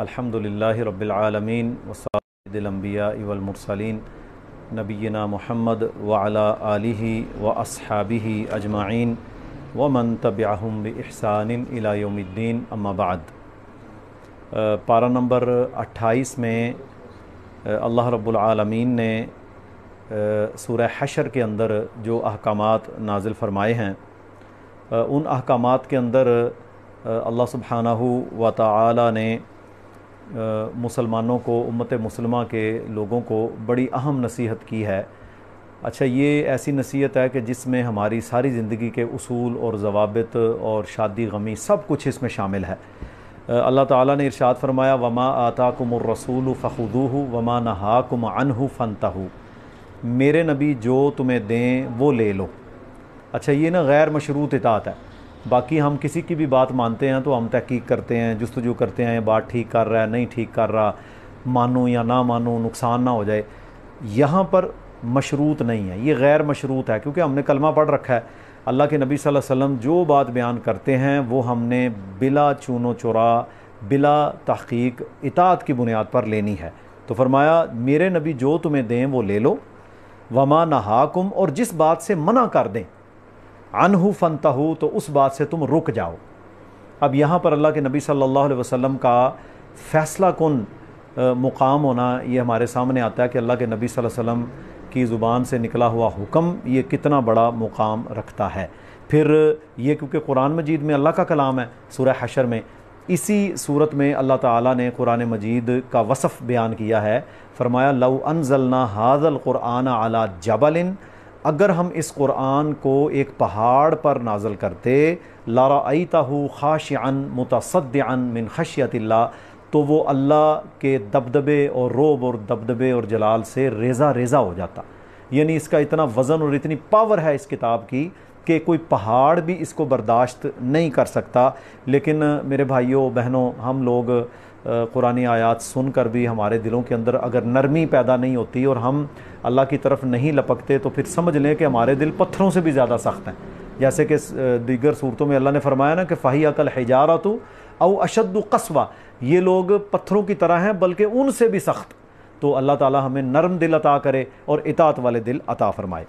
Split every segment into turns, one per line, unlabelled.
अल्हम्दुलिल्लाह रब्बिल आलमीन वसादिलम्बिया वलमरसलिन नबीना मोहम्मद वाला आलिही व असहाबिही अजमाइन व मन तबाहम बहसानिन इलायोमद्दीन अम्माबाद पारा नंबर 28 में अल्लाह रब्बुल आलमीन ने सूर्य हशर के अंदर जो अहकाम नाजिल फ़रमाए हैं उन अहकाम के अंदर अल्लाह सुबहाना व ताली ने मुसलमानों को उम्मत मुसलमा के लोगों को बड़ी अहम नसीहत की है अच्छा ये ऐसी नसीहत है कि जिसमें हमारी सारी ज़िंदगी के असूल और जवाबित और शादी गमी सब कुछ इसमें शामिल है अल्लाह ताला ने इरशाद फरमाया वमा आता रसूल फ़ुदू वमा नहा कुम अनहु हूँ मेरे नबी जो तुम्हें दें वो ले लो अच्छा ये ना गैर मशरूत इतात है बाकी हम किसी की भी बात मानते हैं तो हम तहकीक करते हैं जस्तजू करते हैं बात ठीक कर रहा है नहीं ठीक कर रहा मानो या ना मानो नुकसान ना हो जाए यहाँ पर मशरूत नहीं है ये गैर मशरूत है क्योंकि हमने कलमा पढ़ रखा है अल्लाह के नबी सल्लल्लाहु अलैहि वसल्लम जो बात बयान करते हैं वो हमने बिला चूनो चुरा बिला तहकीक इतात की बुनियाद पर लेनी है तो फरमाया मेरे नबी जो तुम्हें दें वो ले लो वमा नहाकुम और जिस बात से मना कर दें अनहु फनतहु तो उस बात से तुम रुक जाओ अब यहाँ पर अल्लाह के नबी सल्लल्लाहु अलैहि वसल्लम का फ़ैसला कन मुकाम होना ये हमारे सामने आता है कि अल्लाह के नबी सल्लल्लाहु अलैहि वसल्लम की ज़ुबान से निकला हुआ हुक्म ये कितना बड़ा मुकाम रखता है फिर ये क्योंकि कुरान मजीद में अल्लाह का कलाम है सूर्य हशर में इसी सूरत में अल्लाह ताला ने कुरान मजीद का वसफ़ बयान किया है फरमाया लव अनजलना हाजल क़ुरान अला जबलिन अगर हम इस कुरान को एक पहाड़ पर नाजल करते लाराईताहू खाश अन मुतसद अन मिन खशियतिल्ला तो वो अल्लाह के दबदबे और रोब और दबदबे और जलाल से रेजा रेजा हो जाता यानी इसका इतना वज़न और इतनी पावर है इस किताब की कि कोई पहाड़ भी इसको बर्दाश्त नहीं कर सकता लेकिन मेरे भाइयों बहनों हम लोग कुरानी आयात सुन कर भी हमारे दिलों के अंदर अगर नरमी पैदा नहीं होती और हम अल्लाह की तरफ नहीं लपकते तो फिर समझ लें कि हमारे दिल पत्थरों से भी ज़्यादा सख्त हैं जैसे कि दीगर सूरतों में अल्लाह ने फरमाया ना कि फ़ाही अकल हिजारा तो अव अशद कस्बा ये लोग पत्थरों की तरह हैं बल्कि उनसे भी सख्त तो अल्लाह ताली हमें नरम दिल अता करे और इतात वाले दिल अता फरमाए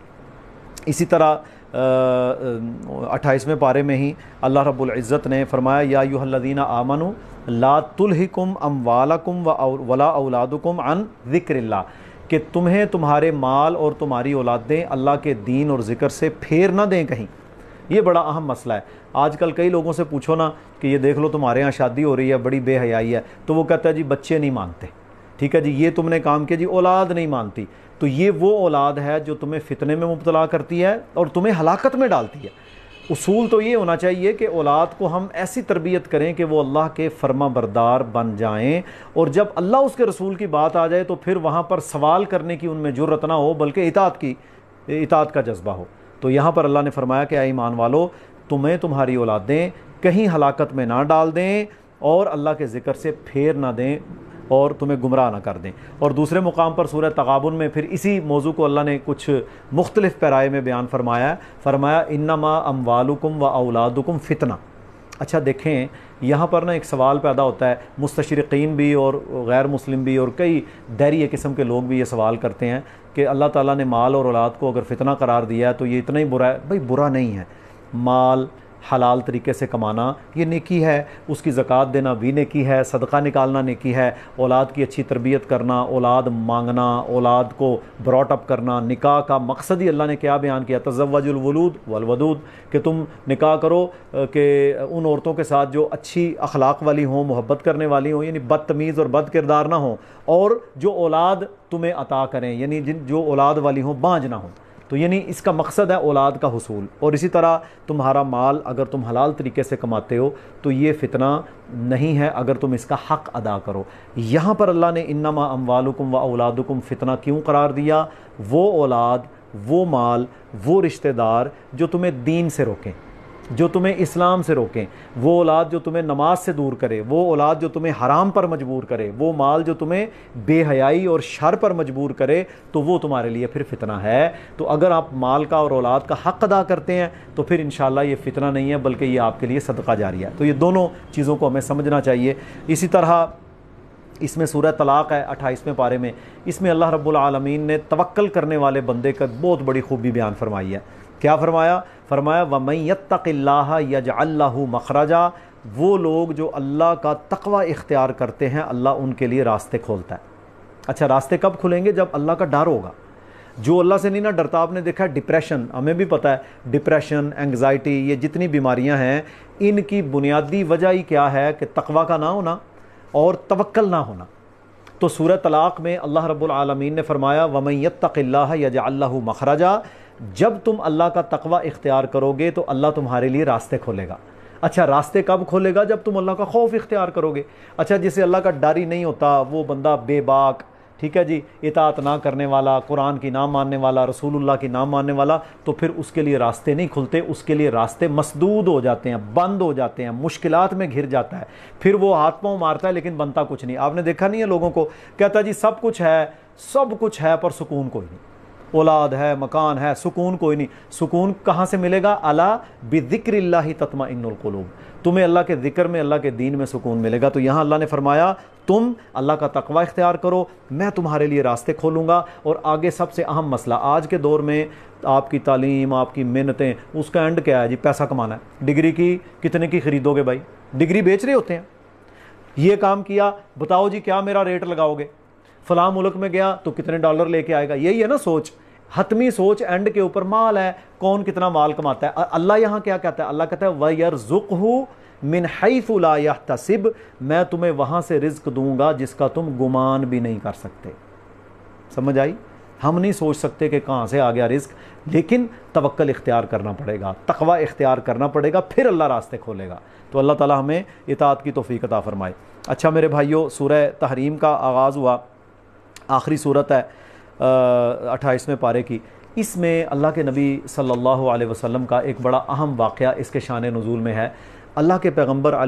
इसी तरह अट्ठाईसवें पारे में ही अल्लाह रब्ज़त ने फरमाया या यूहल्लदीना आमनू ला तुलहिकुम अमवालकुम व वला औलादकुम अन ज़िक्रिल्ला कि तुम्हें तुम्हारे माल और तुम्हारी औलादें अल्लाह के दीन और ज़िक्र से फेर ना दें कहीं ये बड़ा अहम मसला है आजकल कई लोगों से पूछो ना कि ये देख लो तुम्हारे यहाँ शादी हो रही है बड़ी बेहयाई है तो वो कहता है जी बच्चे नहीं मानते ठीक है जी ये तुमने काम किया जी औलाद नहीं मानती तो ये वो औलाद है जो तुम्हें फितने में मुबतला करती है और तुम्हें हलाकत में डालती है उसूल तो ये होना चाहिए कि औलाद को हम ऐसी तरबियत करें कि वो अल्लाह के फर्मा बरदार बन जाएं और जब अल्लाह उसके रसूल की बात आ जाए तो फिर वहाँ पर सवाल करने की उनमें जरूरत ना हो बल्कि इतात की इतात का जज्बा हो तो यहाँ पर अल्लाह ने फरमाया कि आई ईमान वालो तुम्हें तुम्हारी औलादें कहीं हलाकत में ना डाल दें और अल्लाह के ज़िक्र से फेर ना दें और तुम्हें गुमराह ना कर दें और दूसरे मुकाम पर सूरह तगाबन में फिर इसी मौजू को अल्लाह ने कुछ मुख्तलिफ पैराए में बयान फरमाया फरमाया इन्नमा अमवालुकुम व औलादुकुम फितना अच्छा देखें यहाँ पर ना एक सवाल पैदा होता है मुस्तशरकिन भी और गैर मुस्लिम भी और कई दहरीय किस्म के लोग भी ये सवाल करते हैं कि अल्लाह ताला ने माल और औलाद को अगर फितना करार दिया है तो ये इतना ही बुरा है भाई बुरा नहीं है माल हलाल तरीके से कमाना ये नेकी है उसकी ज़क़़त देना भी नेकी है सदका निकालना नेकी है औलाद की अच्छी तरबियत करना औलाद मांगना औलाद को ब्रॉट अप करना निकाह का मकसद ही अल्लाह ने क्या बयान किया तजवजुलवलूद वलवदूद कि तुम निकाह करो कि उन औरतों के साथ जो अच्छी अखलाक वाली हों मोहब्बत करने वाली हों यानी बदतमीज़ और बद किरदार ना हों और जो औलाद तुम्हें अता करें यानी जिन जो औलाद वाली हों बाँझ ना हों तो यानी इसका मकसद है औलाद का हसूल और इसी तरह तुम्हारा माल अगर तुम हलाल तरीके से कमाते हो तो ये फितना नहीं है अगर तुम इसका हक अदा करो यहाँ पर अल्लाह ने इन्नमा अमवालकुम व औलादकुम फितना क्यों करार दिया वो औलाद वो माल वो रिश्तेदार जो तुम्हें दीन से रोकें जो तुम्हें इस्लाम से रोकें वो औलाद जो तुम्हें नमाज से दूर करे वो औलाद जो तुम्हें हराम पर मजबूर करे वो माल जो तुम्हें बेहयाई और शर पर मजबूर करे तो वो तुम्हारे लिए फिर फितना है तो अगर आप माल का और औलाद का हक अदा करते हैं तो फिर इन ये फितना नहीं है बल्कि ये आपके लिए सदका जारी है तो ये दोनों चीज़ों को हमें समझना चाहिए इसी तरह इसमें सूर तलाक है अट्ठाईसवें पारे में इसमें अल्लाह रब्बुल ने तवक्ल करने वाले बंदे का बहुत बड़ी खूबी बयान फरमाई है क्या फरमाया फरमाया वमई यत्तक़ल्ला यज अल्लाह मखराजा वो लोग जो अल्लाह का तकवा इख्तियार करते हैं अल्लाह उनके लिए रास्ते खोलता है अच्छा रास्ते कब खुलेंगे जब अल्लाह का डर होगा जो अल्लाह से नहीं ना डरता आपने देखा डिप्रेशन हमें भी पता है डिप्रेशन एंग्जाइटी ये जितनी बीमारियां हैं इनकी बुनियादी वजह ही क्या है कि तकवा का ना होना और तवक्ल ना होना तो सूरत तलाक़ में अल्लाह रब्बुल आलमीन ने फरमाया वमैत तक़ल्ला यज अल्लाह मखराजा जब तुम अल्लाह का तकवा इख्तियार करोगे तो अल्लाह तुम्हारे लिए रास्ते खोलेगा अच्छा रास्ते कब खोलेगा जब तुम अल्लाह का खौफ इख्तियार करोगे अच्छा जिसे अल्लाह का डर ही नहीं होता वो बंदा बेबाक ठीक है जी इतात ना करने वाला कुरान की ना मानने वाला रसूलुल्लाह की ना मानने वाला तो फिर उसके लिए रास्ते नहीं खुलते उसके लिए रास्ते मसदूद हो जाते हैं बंद हो जाते हैं मुश्किल में घिर जाता है फिर वो हाथ पाँव मारता है लेकिन बनता कुछ नहीं आपने देखा नहीं है लोगों को कहता जी सब कुछ है सब कुछ है पर सुकून कोई नहीं औलाद है मकान है सुकून कोई नहीं सुकून कहाँ से मिलेगा अला बिक्र ही तत्मा इनकलूब तुम्हें अल्लाह के जिक्र में अल्लाह के दीन में सुकून मिलेगा तो यहाँ अल्लाह ने फरमाया तुम अल्लाह का तकवा इख्तियार करो मैं तुम्हारे लिए रास्ते खोलूँगा और आगे सबसे अहम मसला आज के दौर में आपकी तालीम आपकी मेहनतें उसका एंड क्या है जी पैसा कमाना है डिग्री की कितने की खरीदोगे भाई डिग्री बेच रहे होते हैं ये काम किया बताओ जी क्या मेरा रेट लगाओगे फला मुल्क में गया तो कितने डॉलर लेके आएगा यही है ना सोच हतमी सोच एंड के ऊपर माल है कौन कितना माल कमाता है अल्लाह यहाँ क्या कहता है अल्लाह कहता है वयर जुक मिन हैफुला तसिब मैं तुम्हें वहाँ से रिज्क दूंगा जिसका तुम गुमान भी नहीं कर सकते समझ आई हम नहीं सोच सकते कि कहाँ से आ गया रिज्क लेकिन तवक्ल इख्तियार करना पड़ेगा तकवा इख्तियार करना पड़ेगा फिर अल्लाह रास्ते खोलेगा तो अल्लाह ताला हमें इतात की तोफ़ीकता अता फरमाए अच्छा मेरे भाइयों सूरह तहरीम का आगाज़ हुआ आखिरी सूरत है अट्ठाईसवें पारे की इसमें अल्लाह के नबी सल्लल्लाहु अलैहि वसल्लम का एक बड़ा अहम वाक़ इसके शान नज़ूल में है अल्लाह के पैगम्बर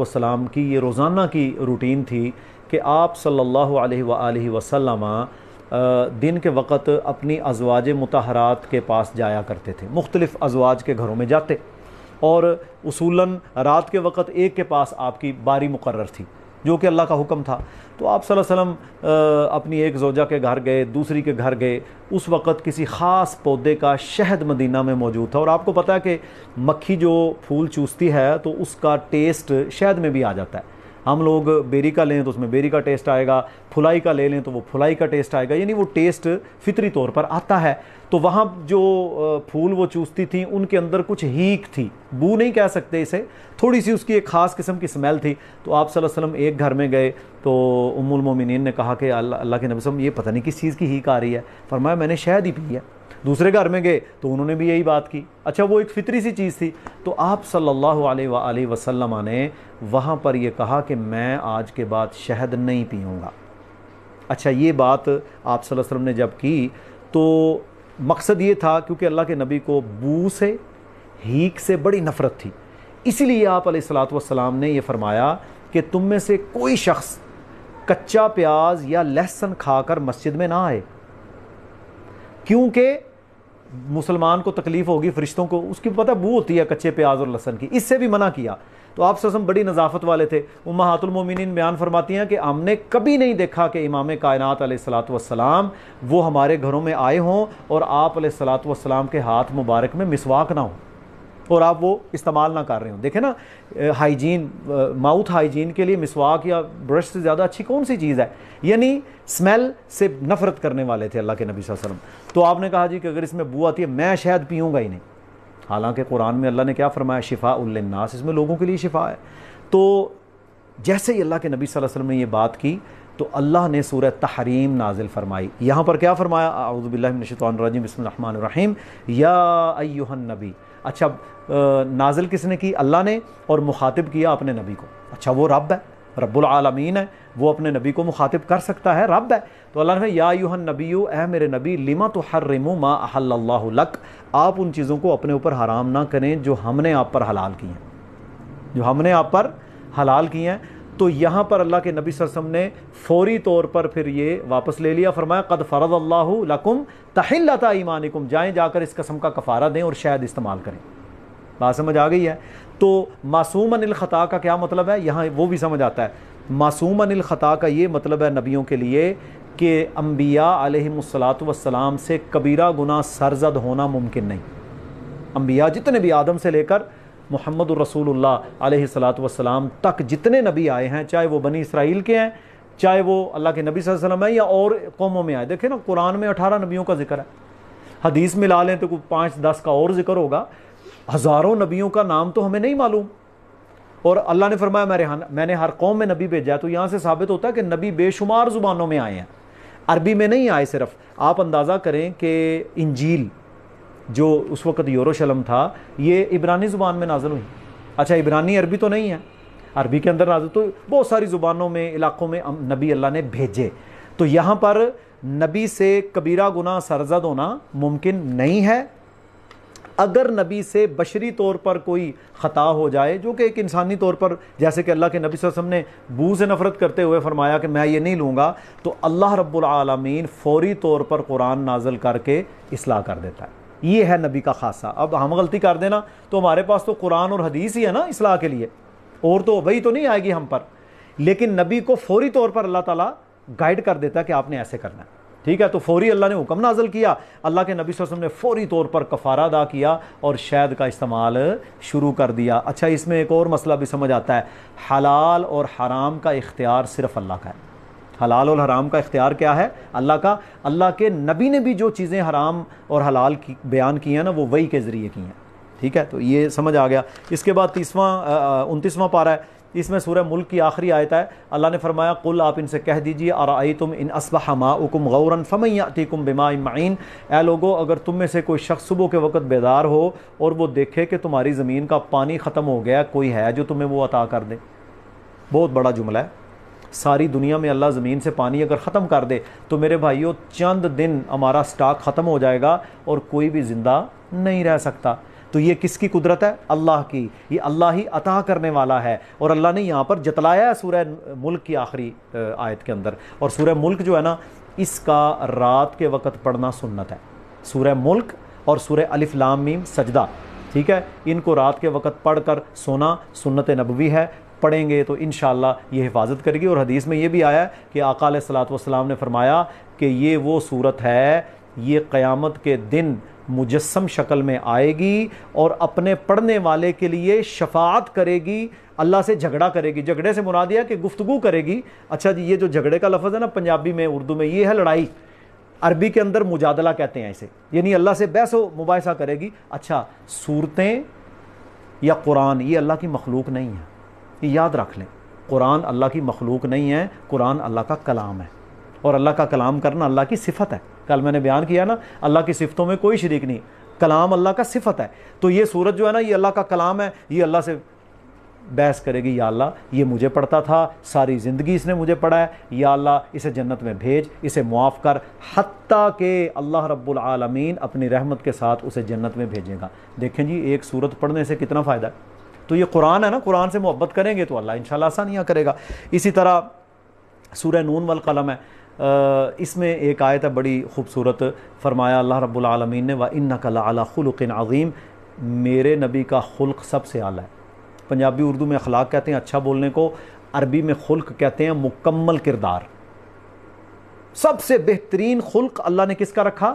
वसलाम की ये रोज़ाना की रूटीन थी कि आप सल्ला वसलम दिन के वक़्त अपनी अजवाज मतहरात के पास जाया करते थे मुख्तलिफ़ अजवाज के घरों में जाते और उसूला रात के वक़्त एक के पास आपकी बारी मुकर थी जो कि अल्लाह का हुक्म था तो आप वसल्लम अपनी एक जोजा के घर गए दूसरी के घर गए उस वक़्त किसी ख़ास पौधे का शहद मदीना में मौजूद था और आपको पता है कि मक्खी जो फूल चूसती है तो उसका टेस्ट शहद में भी आ जाता है हम लोग बेरी का लें तो उसमें बेरी का टेस्ट आएगा फुलाई का ले लें तो वो फुलाई का टेस्ट आएगा यानी वो टेस्ट फितरी तौर पर आता है तो वहाँ जो फूल वो चूसती थी उनके अंदर कुछ हीक थी बू नहीं कह सकते इसे थोड़ी सी उसकी एक ख़ास किस्म की स्मेल थी तो आप वसल्लम एक घर में गए तो उमुल मोमिन ने कहा कि अल्लाह अल्लाह के नबी ये पता नहीं किस चीज़ की हीक आ रही है फरमाया मैंने शहद ही पी है दूसरे घर में गए तो उन्होंने भी यही बात की अच्छा वो एक फितरी सी चीज़ थी तो आप सल्लल्लाहु अलैहि वसल्लम ने वहाँ पर यह कहा कि मैं आज के बाद शहद नहीं पीऊँगा अच्छा ये बात आप वसल्लम ने जब की तो मकसद ये था क्योंकि अल्लाह के नबी को बू से हीक से बड़ी नफ़रत थी इसीलिए आप सलाम ने यह फरमाया कि तुम में से कोई शख्स कच्चा प्याज या लहसन खाकर मस्जिद में ना आए क्योंकि मुसलमान को तकलीफ होगी फरिश्तों को उसकी पता बू होती है कच्चे प्याज और लहसन की इससे भी मना किया तो आप ससम बड़ी नज़ाफत वाले थे उम्मा हातुलमोमिन बयान फरमाती हैं कि हमने कभी नहीं देखा कि इमाम कायनात वसलाम वो हमारे घरों में आए हों और आप वसलाम के हाथ मुबारक में मिसवाक ना हों और आप वो इस्तेमाल ना कर रहे हो देखें ना हाइजीन माउथ हाइजीन के लिए मिसवाक या ब्रश से ज़्यादा अच्छी कौन सी चीज़ है यानी स्मेल से नफरत करने वाले थे अल्लाह के नबी वसल्लम तो आपने कहा जी कि अगर इसमें बू आती है मैं शायद पीऊँगा ही नहीं हालांकि कुरान में अल्लाह ने क्या फरमाया शिफा उल्नास इसमें लोगों के लिए शिफा है तो जैसे ही अल्लाह के नबी वसल्लम ने यह बात की तो अल्लाह ने सूरह तहरीम नाजिल फरमाई यहाँ पर क्या फरमाया आउज़बिल्लिमिनशतरजीम बसमीम या अयुहन नबी अच्छा नाजिल किसने की अल्लाह ने और मुखातिब किया अपने नबी को अच्छा वो रब है रब्बुल आलमीन है वो अपने नबी को मुखातिब कर सकता है रब है तो अल्लाह ने या यूहन नबी यू ए मेरे नबी लिमा तो हर रिमो मा लक आप उन चीज़ों को अपने ऊपर हराम ना करें जो हमने आप पर हलाल की हैं जो हमने आप पर हलाल की हैं तो यहाँ पर अल्लाह के नबी वसम ने फौरी तौर पर फिर ये वापस ले लिया फरमाया कद फ़रद अल्लाह लकुम तहिल्लता ईमानिकुम जाएँ जाकर इस कसम का कफ़ारा दें और शायद इस्तेमाल करें बात समझ आ गई है तो मासूम अनिल ख़ता का क्या मतलब है यहाँ वो भी समझ आता है मासूम अनिल ख़ता का ये मतलब है नबियों के लिए कि अम्बिया आलमसलात वसलाम से कबीरा गुना सरजद होना मुमकिन नहीं अम्बिया जितने भी आदम से लेकर मोहम्मद आलत वसलाम तक जितने नबी आए हैं चाहे वो बनी इसराइल के हैं चाहे वो अल्लाह के नबी वसल्लम है या और कौमों में आए देखें ना कुरान में अठारह नबियों का जिक्र है हदीस में ला लें तो कोई पाँच दस का और जिक्र होगा हज़ारों नबियों का नाम तो हमें नहीं मालूम और अल्लाह ने फरमाया हाँ मैंने हर कौम में नबी भेजा है तो यहाँ से साबित होता है कि नबी बेशुमार ज़ुबानों में आए हैं अरबी में नहीं आए सिर्फ आप अंदाज़ा करें कि इंजील जो उस वक्त यूरोशलम था ये इब्रानी ज़ुबान में नाजल हुई अच्छा इब्रानी अरबी तो नहीं है अरबी के अंदर नाजिल तो बहुत सारी ज़ुबानों में इलाक़ों में नबी अल्लाह ने भेजे तो यहाँ पर नबी से कबीरा गुना सरजद होना मुमकिन नहीं है अगर नबी से बशरी तौर पर कोई ख़ता हो जाए जो कि एक इंसानी तौर पर जैसे कि अल्लाह के नबी वसम ने बू से नफ़रत करते हुए फरमाया कि मैं ये नहीं लूँगा तो अल्लाह रब्बुल रबालमीन फ़ौरी तौर पर कुरान नाजल करके इसलाह कर देता है ये है नबी का खासा अब हम गलती कर देना तो हमारे पास तो कुरान और हदीस ही है ना इसलाह के लिए और तो वही तो नहीं आएगी हम पर लेकिन नबी को फौरी तौर पर अल्लाह ताला गाइड कर देता है कि आपने ऐसे करना है ठीक है तो फौरी अल्लाह ने हुक्म नाजल किया अल्लाह के नबी वसम ने फौरी तौर पर कफारा अदा किया और शहद का इस्तेमाल शुरू कर दिया अच्छा इसमें एक और मसला भी समझ आता है हलाल और हराम का इख्तियार सिर्फ अल्लाह का है हलाल और हराम का इख्तियार क्या है अल्लाह का अल्लाह के नबी ने भी जो चीज़ें हराम और हलाल की बयान की हैं ना वो वही के ज़रिए की हैं ठीक है तो ये समझ आ गया इसके बाद तीसवां उनतीसवां पारा है इसमें सूर्य मुल्क की आखिरी आयत है अल्लाह ने फरमाया कुल आप इनसे कह दीजिए और आई तुम इन माँ माकुम गौरन फ़मैतिकुम बिमा माइन ए लोगो अगर तुम में से कोई शख्स सुबह के वक्त बेदार हो और वो देखे कि तुम्हारी ज़मीन का पानी ख़त्म हो गया कोई है जो तुम्हें वो अता कर दे बहुत बड़ा जुमला है सारी दुनिया में अल्लाह ज़मीन से पानी अगर ख़त्म कर दे तो मेरे भाइयों चंद दिन हमारा स्टॉक ख़त्म हो जाएगा और कोई भी ज़िंदा नहीं रह सकता तो ये किसकी कुदरत है अल्लाह की ये अल्लाह ही अता करने वाला है और अल्लाह ने यहाँ पर जतलाया है सूर्य मुल्क की आखिरी आयत के अंदर और सूर्य मुल्क जो है ना इसका रात के वक्त पढ़ना सुन्नत है सूर्य मुल्क और सूर्य मीम सजदा ठीक है इनको रात के वक्त पढ़ कर सोना सुन्नत नबवी है पढ़ेंगे तो इन ये हिफाजत करेगी और हदीस में ये भी आया कि अकाल सलात वसलाम ने फरमाया कि ये वो सूरत है ये क़यामत के दिन मुजस्म शक्ल में आएगी और अपने पढ़ने वाले के लिए शफात करेगी अल्लाह से झगड़ा करेगी झगड़े से मुरा दिया कि गुफ्तु करेगी अच्छा जी ये जो झगड़े का लफज है ना पंजाबी में उर्दू में ये है लड़ाई अरबी के अंदर मुजादला कहते हैं इसे यानी अल्लाह से बहस हो मुबासा करेगी अच्छा सूरतें या कुरान ये अल्लाह की मखलूक नहीं है ये याद रख लें कुरान अल्लाह की मखलूक नहीं है कुरान अल्लाह का कलाम है और अल्लाह का कलाम करना अल्लाह की सिफत है कल मैंने बयान किया ना अल्लाह की सिफतों में कोई शरीक नहीं कलाम अल्लाह का सिफत है तो ये सूरत जो है ना ये अल्लाह का कलाम है ये अल्लाह से बहस करेगी या अल्लाह ये मुझे पढ़ता था सारी ज़िंदगी इसने मुझे पढ़ा है या अल्लाह इसे जन्नत में भेज इसे मुआफ़ कर हती के अल्लाह रब्बुल आलमीन अपनी रहमत के साथ उसे जन्नत में भेजेगा देखें जी एक सूरत पढ़ने से कितना फ़ायदा है तो ये कुरान है ना कुरान से मोहब्बत करेंगे तो अल्लाह इंशाल्लाह आसानियाँ करेगा इसी तरह सूर्य नून वल कलम है इसमें एक आयत है बड़ी खूबसूरत फरमाया अल्लाह रब्बुल आलमीन ने व इन अला खुल्किन अज़ीम मेरे नबी का खुल्क सबसे आला है पंजाबी उर्दू में अखलाक कहते हैं अच्छा बोलने को अरबी में खुल्क कहते हैं मुकम्मल किरदार सबसे बेहतरीन खुल्क अल्लाह ने किसका रखा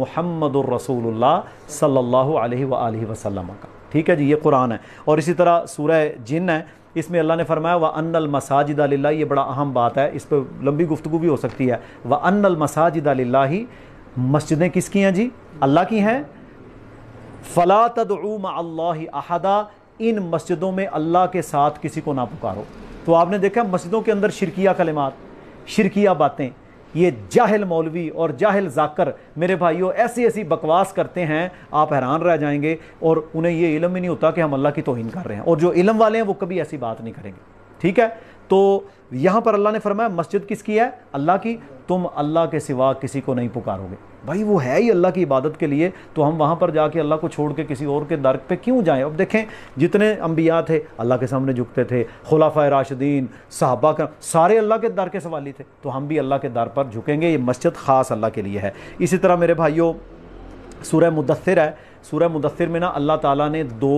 मोहम्मद रसूलुल्लाह सल्लल्लाहु अलैहि वसल्लम का ठीक है जी ये कुरान है और इसी तरह सूरह जिन है इसमें अल्लाह ने फरमाया व अन मसाजिद ला ये बड़ा अहम बात है इस पर लंबी गुफ्तु भी हो सकती है व अनल मसाजिद ला मस्जिदें किसकी हैं जी अल्लाह की हैं फ़ला तदम अहदा इन मस्जिदों में अल्लाह के साथ किसी को ना पुकारो तो आपने देखा मस्जिदों के अंदर शिरकिया कलिमात शिरकिया बातें ये जाहिल मौलवी और जाहिल जाकर मेरे भाइयों ऐसी ऐसी बकवास करते हैं आप हैरान रह जाएंगे और उन्हें ये इलम ही नहीं होता कि हम अल्लाह की तोहन कर रहे हैं और जो इलम वाले हैं वो कभी ऐसी बात नहीं करेंगे ठीक है तो यहाँ पर अल्लाह ने फरमाया मस्जिद किसकी है अल्लाह की तुम अल्लाह के सिवा किसी को नहीं पुकारोगे भाई वो है ही अल्लाह की इबादत के लिए तो हम वहाँ पर जाके अल्लाह को छोड़ के किसी और के दर्क पे क्यों जाएं अब देखें जितने अम्बिया थे अल्लाह के सामने झुकते थे खुलाफा राशदीन साहबा का सारे अल्लाह के दर के सवाली थे तो हम भी अल्लाह के दर पर झुकेंगे ये मस्जिद ख़ास अल्लाह के लिए है इसी तरह मेरे भाइयों सूर्य मुदसर है सूर्य मुदसर में ना अल्लाह ताली ने दो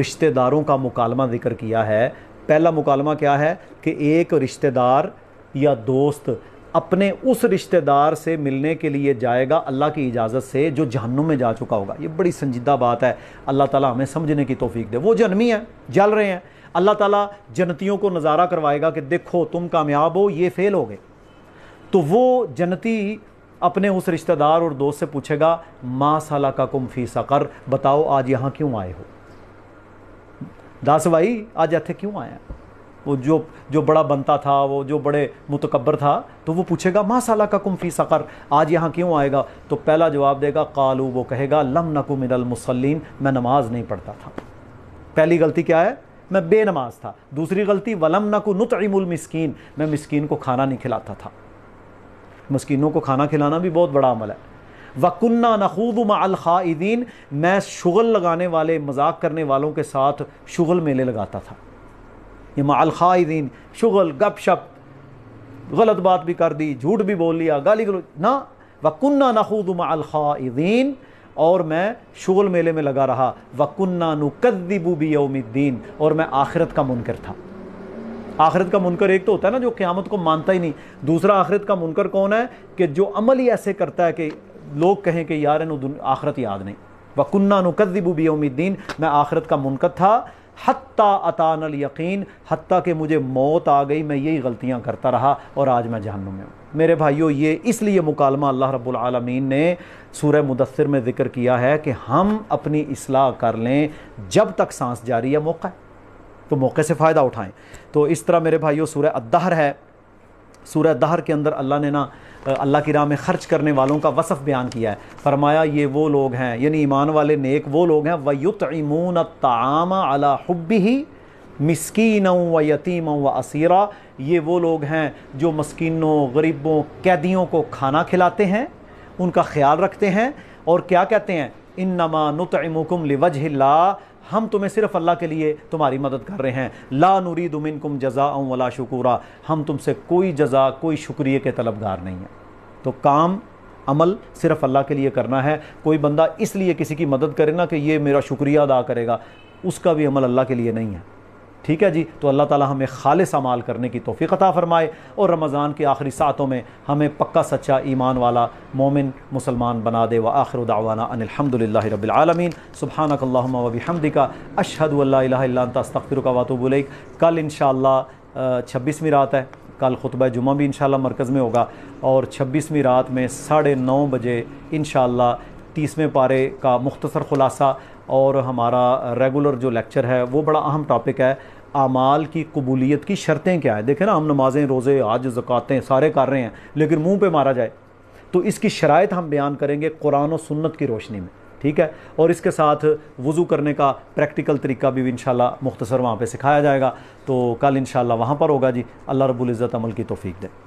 रिश्तेदारों का मुकालमा जिक्र किया है पहला मुकालमा क्या है कि एक रिश्तेदार या दोस्त अपने उस रिश्तेदार से मिलने के लिए जाएगा अल्लाह की इजाज़त से जो जहनुम में जा चुका होगा ये बड़ी संजीदा बात है अल्लाह ताला हमें समझने की तोफीक दे वो जन्मी है जल रहे हैं अल्लाह ताला जन्नतियों को नज़ारा करवाएगा कि देखो तुम कामयाब हो ये फेल हो गए तो वो जन्नती अपने उस रिश्तेदार और दोस्त से पूछेगा माँ साला का कुम फी सकर बताओ आज यहाँ क्यों आए हो दास भाई आज इतने क्यों आए हैं वो जो जो बड़ा बनता था वो जो बड़े मुतकबर था तो वो पूछेगा माँ साला का कुम फी सकर आज यहाँ क्यों आएगा तो पहला जवाब देगा कालू वो कहेगा लम नकु मिनलमसलिन मैं नमाज नहीं पढ़ता था पहली गलती क्या है मैं बेनमाज था दूसरी गलती वलम नकु नुतमुल मिसकीन मैं मिसकीन को खाना नहीं खिलाता था मस्किनों को खाना खिलाना भी बहुत बड़ा अमल है वकुन्ना नखूब अलखादीन मैं शुगल लगाने वाले मजाक करने वालों के साथ शुगल मेले लगाता था ये मालखाइजीन शुगल गप शप गलत बात भी कर दी झूठ भी बोल लिया गाली गलो ना वकुन्ना नखूद मालखाइजीन और मैं शुगल मेले में लगा रहा वकुन्ना नुकदबू बी यौमद्दीन और मैं आखिरत का मुनकर था आखिरत का मुनकर एक तो होता है ना जो क़्यामत को मानता ही नहीं दूसरा आखिरत का मुनकर कौन है कि जो अमल ही ऐसे करता है कि लोग कहें कि यार आखिरत याद नहीं वकुन्ना नुकदबू बी उम्मीदीन मैं आखिरत का मुनकर था हती अतान यकीन हती कि मुझे मौत आ गई मैं यही गलतियाँ करता रहा और आज मैं जहनु में हूँ मेरे भाइयों ये इसलिए मुकालमा अल्लाह रब्लमीन ने सूर्य मुदसर में ज़िक्र किया है कि हम अपनी असलाह कर लें जब तक सांस जारी है मौका है तो मौके से फ़ायदा उठाएं तो इस तरह मेरे भाइयों सूर्य अदहर है सूर दहर के अंदर अल्लाह ने ना अल्लाह की राह में खर्च करने वालों का वसफ़ बयान किया है फरमाया ये वो लोग हैं यानी ईमान वाले नेक वो लोग हैं वयुत इमून तामा अला हब्बी ही मिसकीन व यतीम व असीरा ये वो लोग हैं जो मस्किनों गरीबों कैदियों को खाना खिलाते हैं उनका ख्याल रखते हैं और क्या कहते हैं इन नमा नुतमुकुम लिवज हम तुम्हें सिर्फ अल्लाह के लिए तुम्हारी मदद कर रहे हैं ला नूरी दुमिन कुम जजा वला शुकूरा हम तुमसे कोई जजा कोई शुक्रिया के तलबगार नहीं है तो काम अमल सिर्फ अल्लाह के लिए करना है कोई बंदा इसलिए किसी की मदद करे ना कि ये मेरा शुक्रिया अदा करेगा उसका भी अमल अल्लाह के लिए नहीं है ठीक है जी तो अल्लाह ताला हमें खालिस अमाल करने की तोफ़ी अता फ़रमाए और रमज़ान के आखिरी सातों में हमें पक्का सच्चा ईमान वाला मोमिन मुसलमान बना दे व आखिर दावाना अनिलहमदिल्ला रबालमीन सुबहानकल्लम वबिहमदिका अशहदुल्लास्तफ़िर वातुबुल कल इन छब्बीसवीं रात है कल खुतब जुमा भी इन मरकज़ में होगा और छब्बीसवीं रात में साढ़े नौ बजे इन तीसवें पारे का मुख्तसर ख़ुलासा और हमारा रेगुलर जो लेक्चर है वो बड़ा अहम टॉपिक है अमाल की कबूलीत की शर्तें क्या है देखें ना हम नमाजें रोज़े आज ज़क़ातें सारे कर रहे हैं लेकिन मुंह पे मारा जाए तो इसकी शरात हम बयान करेंगे कुरान और सुन्नत की रोशनी में ठीक है और इसके साथ वज़ू करने का प्रैक्टिकल तरीका भी इन शाला मुख्तसर वहाँ पर सिखाया जाएगा तो कल इन शाला वहाँ पर होगा जी अल्लाह रबुल्ज़त अमल की तोफ़ी दें